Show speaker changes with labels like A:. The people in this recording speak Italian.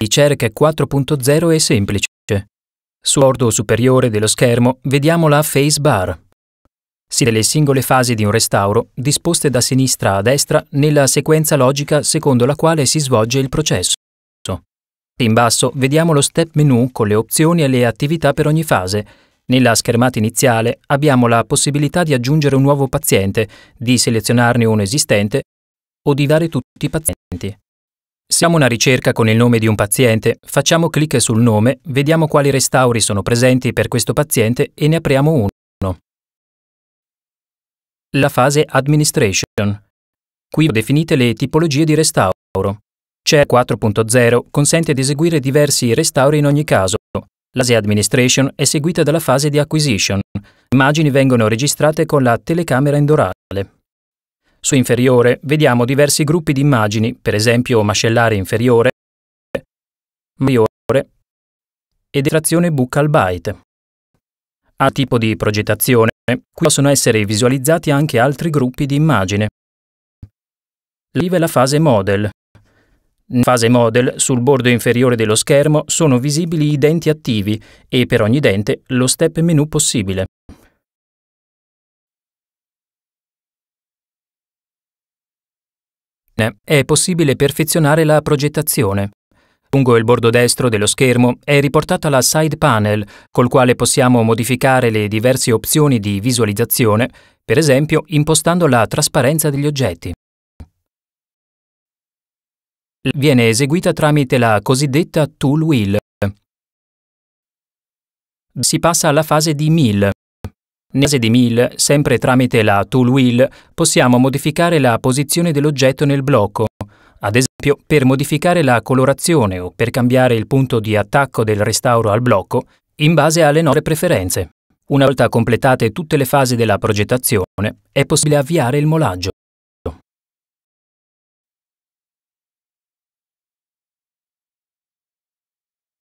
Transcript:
A: Ricerche 4.0 è semplice. Su bordo superiore dello schermo vediamo la face bar. Si le singole fasi di un restauro disposte da sinistra a destra nella sequenza logica secondo la quale si svolge il processo. In basso vediamo lo step menu con le opzioni e le attività per ogni fase. Nella schermata iniziale abbiamo la possibilità di aggiungere un nuovo paziente, di selezionarne uno esistente o di dare tutti i pazienti. Siamo una ricerca con il nome di un paziente, facciamo clic sul nome, vediamo quali restauri sono presenti per questo paziente e ne apriamo uno. La fase Administration. Qui definite le tipologie di restauro. CER 4.0 consente di eseguire diversi restauri in ogni caso. La fase Administration è seguita dalla fase di Acquisition. Le immagini vengono registrate con la telecamera indorale. Su inferiore vediamo diversi gruppi di immagini, per esempio mascellare inferiore, maggiore e detrazione bucca al byte. A tipo di progettazione, qui possono essere visualizzati anche altri gruppi di immagine. Live la fase model. Nella fase model, sul bordo inferiore dello schermo sono visibili i denti attivi e per ogni dente lo step menu possibile. Eh, è possibile perfezionare la progettazione. Lungo il bordo destro dello schermo è riportata la side panel, col quale possiamo modificare le diverse opzioni di visualizzazione, per esempio impostando la trasparenza degli oggetti. Viene eseguita tramite la cosiddetta tool wheel. Si passa alla fase di mill, nel caso di mill, sempre tramite la tool wheel, possiamo modificare la posizione dell'oggetto nel blocco, ad esempio per modificare la colorazione o per cambiare il punto di attacco del restauro al blocco in base alle nostre preferenze. Una volta completate tutte le fasi della progettazione, è possibile avviare il molaggio.